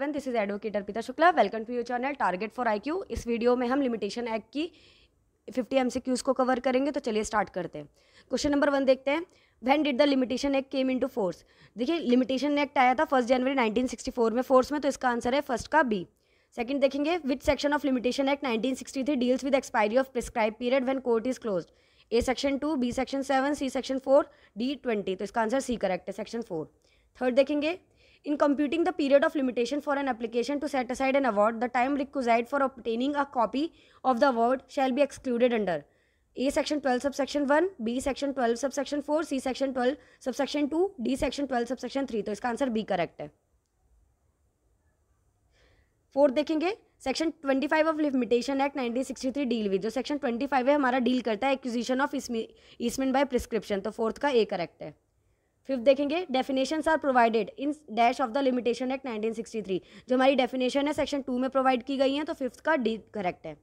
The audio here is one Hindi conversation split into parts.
Everyone this is advocate Arpita Shukla welcome to your channel target for IQ इस वीडियो में हम लिमिटेशन एक्ट की 50 एम को कवर करेंगे तो चलिए स्टार्ट करते हैं क्वेश्चन नंबर वन देखते हैं when did the limitation act came into force देखिए लिमिटेशन एक्ट आया था फर्स्ट जनवरी 1964 में फोर्स में तो इसका आंसर है फर्स्ट का बी सेकंड देखेंगे with section of limitation act 1963 deals with expiry of prescribe period when court is close A section two B section seven C section four D twenty तो इसका आंसर सी करेक्ट है सेक्शन फोर थर्ड देखेंगे in computing the period of limitation for an application to set aside an award the time requisite for obtaining a copy of the award shall be excluded under A section twelve sub section one B section twelve sub section four C section twelve sub section two D section twelve sub section three तो इसका आंसर बी करेक्ट है फोर्थ देखेंगे section twenty five of limitation act nineteen sixty three deal with जो सेक्शन ट्वेंटी फाइव है हमारा डील करता है एक्विजिशन ऑफ इसमें इसमेंट बाय प्रिस्क्रिप्शन तो फोर्थ का ए करेक्ट है फिफ्थ देखेंगे definition are provided in dash of the limitation act 1963 जो हमारी डेफिनेशन है सेक्शन टू में प्रोवाइड की गई है तो फिफ्थ का डी करेक्ट है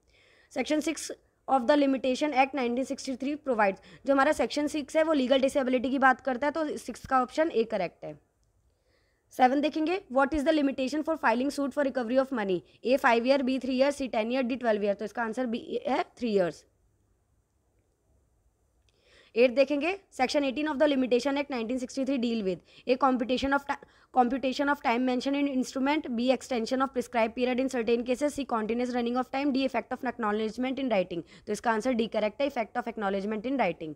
section six of the limitation act 1963 provides जो हमारा सेक्शन सिक्स है वो लीगल डिसेबिलिटी की बात करता है तो सिक्स का ऑप्शन ए करेक्ट है सेवन देखेंगे what is the limitation for filing suit for recovery of money A five year B three year C ten year D twelve year तो इसका आंसर बी है थ्री ईयर्स एट देखेंगे section eighteen of the limitation act nineteen sixty three deal with A competition of competition of time mention in instrument B extension of prescribe period in certain cases C continuous running of time D effect of acknowledgement in writing तो इसका आंसर डी करेक्ट है effect of acknowledgement in writing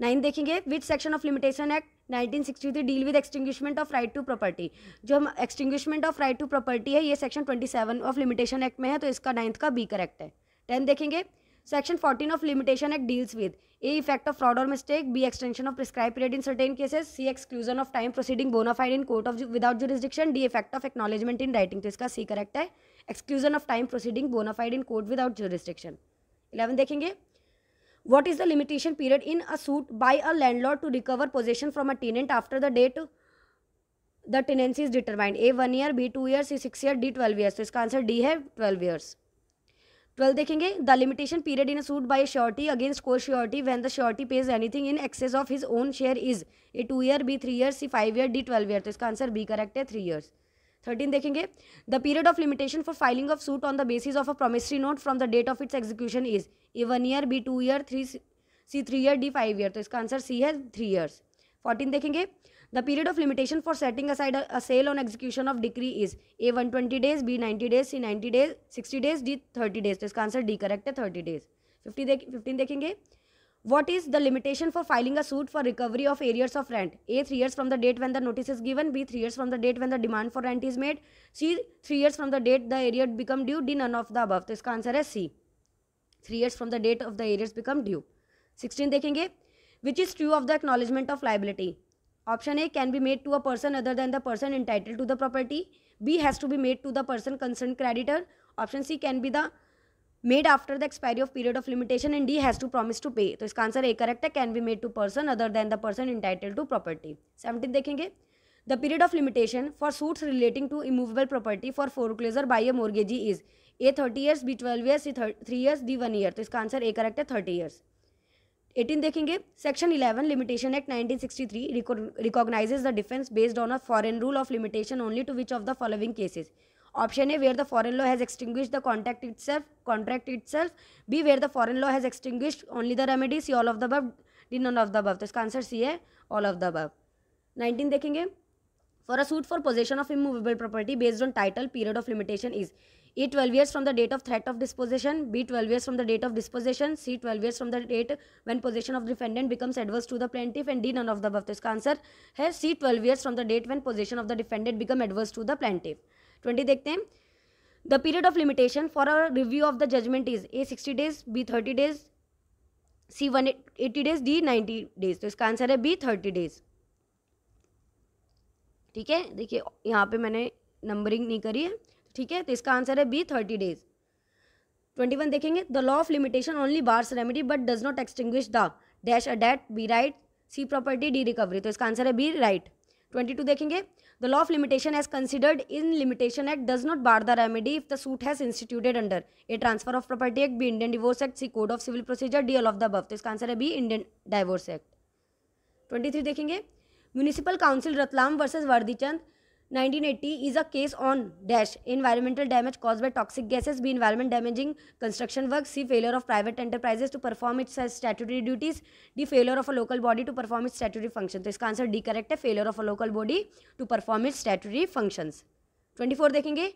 nine देखेंगे with section of limitation act 1963 deal with extinguishment of right to property जो हम extinguishment of right to property है ये सेक्शन 27 ऑफ लिमिटेशन एक्ट में है तो इसका नाइन्थ का बी करेक्ट है टेन देखेंगे section 14 of limitation act deals with A effect of fraud और mistake B extension of prescribe period in certain cases C exclusion of time proceeding bona fide in court of without jurisdiction D effect of acknowledgement in writing तो इसका सी करेक्ट है exclusion of time proceeding bona fide in court without jurisdiction eleven देखेंगे what is the limitation period in a by a land landlord to recover possession from a tenant after the date the tenancy is determined A one year B two year C six year D twelve year तो इसका आंसर डी है ट्वेल्व ईयर्स ट्वेल्व देखेंगे the limitation period in suit by surety against co-surety when the surety pays anything in excess of his own share is A two year B three year C five year D twelve year तो इसका आंसर बी करेक्ट है थ्री ईयर्स थर्टीन देखेंगे the period of limitation for filing of suit on the basis of a promissory note from the date of its execution is A one year B two year three C three year D five year तो इसका आंसर सी है थ्री ईयर्स फोर्टीन देखेंगे the period of limitation for setting aside a sale on execution of decree is A one twenty days B ninety days C ninety days sixty days D thirty days तो इसका आंसर डी करेक्ट है थर्टी डेज फिफ्टी देख फिफ्टीन देखेंगे what is the limitation for filing a suit for recovery of arrears of rent A three years from the date when the notice is given B three years from the date when the demand for rent is made C three years from the date the arrear become due D none of the above तो इसका आंसर है C three years from the date of the arrears become due sixteen देखेंगे which is true of the acknowledgement of liability option A can be made to a person other than the person entitle to the property B has to be made to the person concern creditor option C can be the made after the expiry of period of limitation and D has to promise to pay तो इसका आंसर ए करेक्ट है can be made to person other than the person entitle to property seventeen देखेंगे the period of limitation for suits relating to immovable property for foreclosure by a mortgagee is A thirty years B twelve years C three years D one year तो इसका आंसर ए करेक्ट है थर्टी ईयर्स एटीन देखेंगे section eleven limitation act 1963 recognises the defence based on a foreign rule of limitation only to which of the following cases option A where the foreign law has extinguish the contact itself contract itself B where the foreign law has extinguish only the remedy C all of the above D none of the above तो इसका आंसर सी है all of the above nineteen देखेंगे for a suit for possession of immovable property based on title period of limitation is A twelve years from the date of threat of disposition B twelve years from the date of disposition C twelve years from the date when possession of defendant becomes adverse to the plaintiff and D none of the above इसका आंसर है C twelve years from the date when possession of the defendant become adverse to the plaintiff twenty देखते हैं the period of limitation for a review of the judgment is A sixty days B thirty days C one eighty days D ninety days तो इसका आंसर है बी थर्टी डेज ठीक है देखिए यहाँ पे मैंने नंबरिंग नहीं करी है ठीक है तो इसका आंसर है B thirty days twenty one देखेंगे the law of limitation only bars remedy but does not extinguish the dash a debt B right C property D recovery तो इसका आंसर है बी राइट ट्वेंटी टू देखेंगे the law of limitation as considered in limitation act does not bar the remedy if the suit has instituted under a transfer of property act B Indian divorce act C code of civil procedure D all of the above तो इसका आंसर है B Indian divorce act twenty three देखेंगे municipal council Ratlam versus Vardichand 1980 is a case on dash environmental damage caused by toxic gases b environment damaging construction work c failure of private enterprises to perform its statutory duties d failure of a local body to perform its statutory function तो इसका आंसर डी करेक्ट है failure of a local body to perform its statutory functions 24 देखेंगे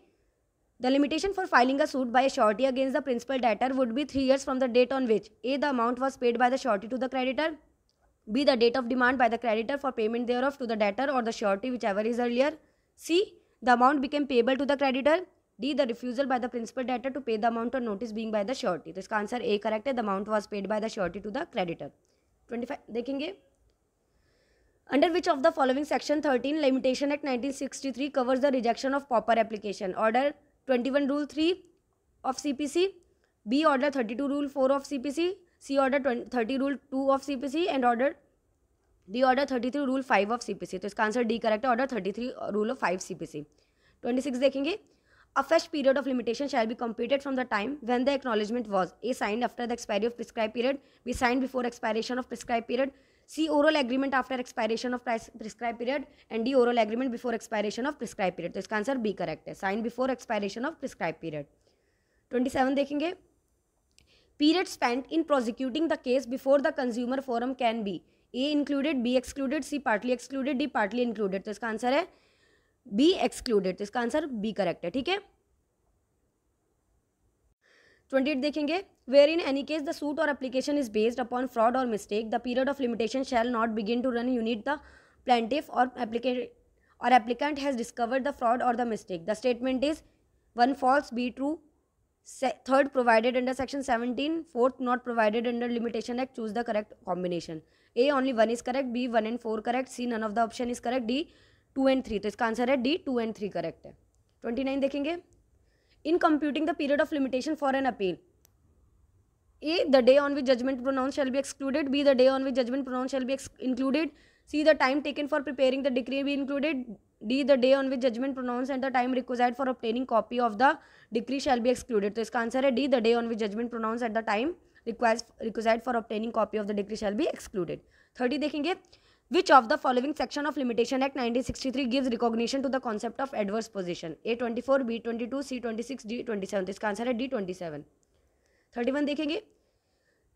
The limitation for filing a suit by a surety against the principal debtor would be 3 years from the date on which A. The amount was paid by the surety to the creditor B. The date of demand by the creditor for payment thereof to the debtor or the surety whichever is earlier C the amount became payable to the creditor D the refusal by the principal debtor to pay the amount और notice being by the surety तो इसका आंसर ए करेक्ट है the amount was paid by the surety to the creditor twenty five देखेंगे under which of the following section thirteen limitation act nineteen sixty three covers the rejection of pauper application order twenty one rule three of C P C B order thirty two rule four of C P C C order thirty rule two of C P C and order D order thirty three rule five of C CPC तो इसका आंसर डी करेक्ट है order thirty three rule of five C P C twenty six देखेंगे a first period of limitation shall be completed from the time when the acknowledgement was a signed after the expiry of prescribe period B signed before expiration of prescribe period C oral agreement after expiration of prescribe period and D oral agreement before expiration of prescribe period तो इसका आंसर बी करेक्ट है sign before expiration of prescribe period twenty seven देखेंगे period spend in prosecuting the case before the consumer forum can be A included B excluded C partly excluded D partly included तो इसका आंसर है बी एक्सक्लूडेड तो इसका आंसर बी करेक्ट है ठीक है ट्वेंटी एट देखेंगे where in any case the suit और application is based upon fraud और mistake the period of limitation shall not begin to run until the plaintiff और एप्लीकेट और applicant has discovered the fraud और the mistake the statement is one false B true third provided under section seventeen fourth not provided under limitation act choose the correct combination A only one is correct B one and four correct C none of the option is correct D two and three तो इसका आंसर है D two and three correct है ट्वेंटी नाइन देखेंगे in computing the period of limitation for an appeal A the day on which judgment pronounce shall be excluded B the day on which judgment pronounce shall be included C the time taken for preparing the degree भी included D the day on which judgment pronounce and the time required for obtaining copy of the decree shall be excluded तो इसका आंसर है D the day on which judgment pronounce at the time required for obtaining copy of the degree shall be excluded thirty देखेंगे which of the following section of limitation act nineteen sixty three give recognition to the concept of adverse possession A twenty four B twenty to C twenty six D twenty seven इसका आंसर है D twenty seven thirty one देखेंगे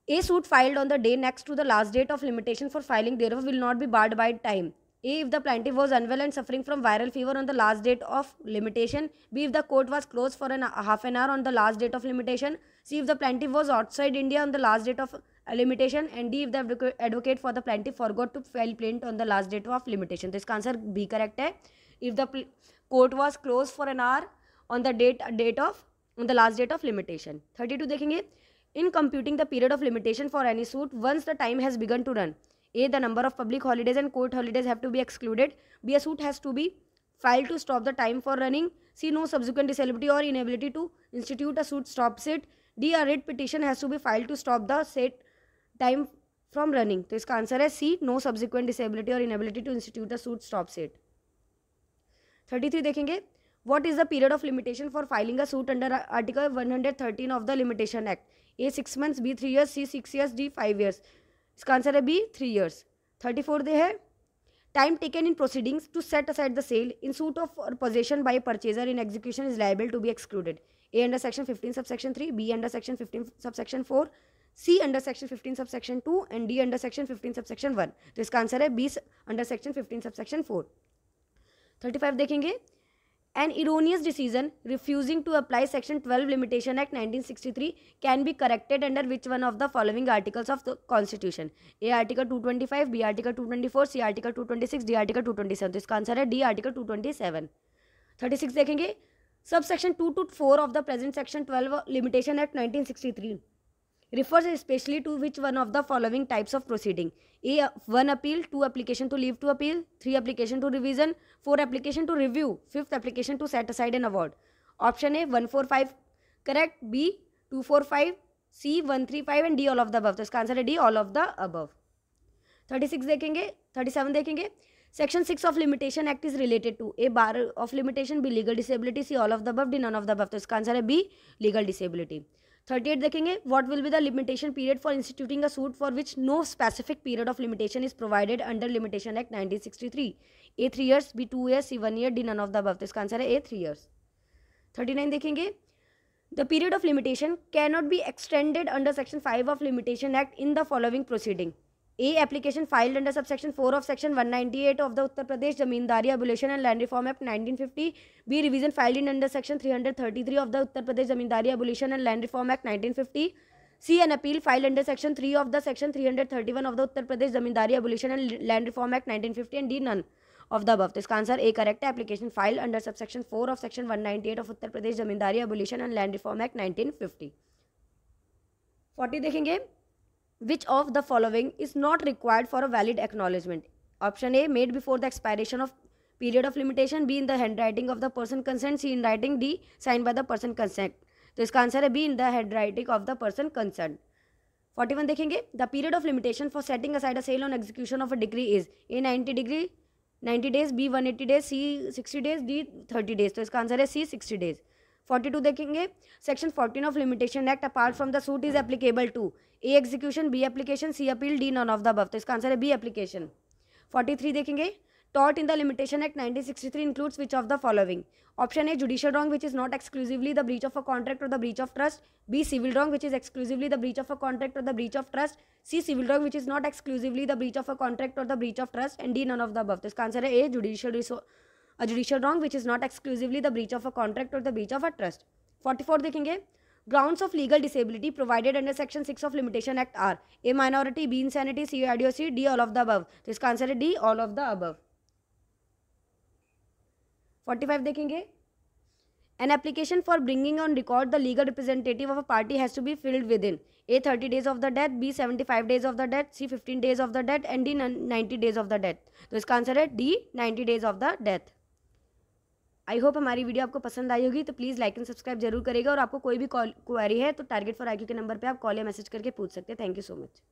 a suit filed on the day next to the last date of limitation for filing there will not be barred by time A. If the plaintiff was unwell and suffering from viral fever on the last date of limitation. B. If the court was closed for an, half an hour on the last date of limitation. C. If the plaintiff was outside India on the last date of uh, limitation. And D. If the advocate for the plaintiff forgot to file plaint on the last date of limitation. This answer answer correct. If the court was closed for an hour on the date date of on the last date of limitation. 32 देखेंगे In computing the period of limitation for any suit, once the time has begun to run. A. The number of public holidays and court holidays have to be excluded. B. A suit has to be filed to stop the time for running. C. No subsequent disability or inability to institute a suit stops it. D. A writ petition has to be filed to stop the set time from running तो इसका आंसर है सी नो सब्सिक्वेंट डिसेबिलिटी और inability to institute a suit stop set thirty three देखेंगे what is the period of limitation for filing a suit under article one hundred thirteen of the limitation act A six months B three years C six years D five years इसका आंसर है B three years thirty four दे है time taken in proceedings to set aside the sale in suit of possession by purchaser in execution is liable to be excluded A under section fifteen sub section three B under section fifteen sub section four C under section fifteen sub section two and D under section fifteen sub section one तो इसका आंसर है B under section fifteen sub section four thirty five देखेंगे an erroneous decision refusing to apply section 12 limitation act 1963 can be corrected under which one of the following articles of the constitution a article 225 b article 224 c article 226 d article 227 तो इसका आंसर है डी आर्टिकल 227 36 देखेंगे sub section two two four of the present section 12 limitation act 1963 refers specially to which one of the following types of proceeding A one appeal two application to leave to appeal three application to revision four application to review fifth application to set aside an award option A one four five correct B two four five C one three five and D all of the above इसका आंसर है D all of the above thirty six देखेंगे थर्टी सेवन देखेंगे section six of limitation act is related to A bar of limitation B legal disability C all of the above D none of the above तो इसका आंसर है B legal disability thirty eight देखेंगे what will be the limitation period for instituting a suit for which no specific period of limitation is provided under limitation act nineteen sixty three A three years B two year C one year D none of the birth इसका आंसर है A three years thirty nine देखेंगे the period of limitation cannot be extended under section five of limitation act in the following proceeding a application filed under sub section four of section one ninety eight of the Uttar Pradesh Zamindari abolition and land reform act nineteen fifty B revision filed in under section three hundred thirty three of the Uttar Pradesh Zamindari abolition and land reform act nineteen fifty C an appeal file under section three of the section three hundred thirty one of the Uttar Pradesh Zamindari abolition and land reform act nineteen fifty and D none of the above इसका आंसर ए करेक्ट है application file under sub section four of section one ninety eight of Uttar Pradesh Zamindari abolition and land reform act nineteen fifty forty देखेंगे Which of the following is not required for a valid acknowledgement? Option A made before the expiration of period of limitation B in the handwriting of the person concerned C in writing D signed by the person concerned तो इसका आंसर है B in the head writing of the person concern forty देखेंगे the period of limitation for setting aside a sale on execution of a degree is A Ninety degree Ninety days B One eighty eighty days C sixty days D thirty days तो इसका आंसर है C sixty days forty two देखेंगे section fourteen of limitation act apart from the suit is applicable to a execution B application C appeal D none of the above तो इसका आंसर है बी एप्लीकेशन फोर्टी थ्री देखेंगे टॉट in the limitation act nineteen sixty three includes which of the following option A judicial wrong which is not exclusively the breach of a contract or the breach of trust B civil wrong which is exclusively the breach of a contract or the breach of trust C civil wrong which is not exclusively the breach of a contract or the breach of trust and D none of the above तो इसका आंसर है A judicial a judicial wrong which is not exclusively the breach of a contract or the breach of a trust 44 देखेंगे grounds of legal disability provided under section 6 of limitation act are a minority b insanity c idiocy d all of the above तो इसका आंसर है d all of the above 45 देखेंगे an application for bringing on record the legal representative of a party has to be filled within a 30 days of the death b 75 days of the death c 15 days of the death and d 90 days of the death तो इसका आंसर है d 90 days of the death I hope हमारी वीडियो आपको पसंद आई होगी तो प्लीज़ लाइक एंड सब्सक्राइब जरूर करेगा और आपको कोई भी क्वारी है तो टारगेट फॉर आई के नंबर पर आप कॉल या मैसेज करके पूछ सकते हैं थैंक यू सो मच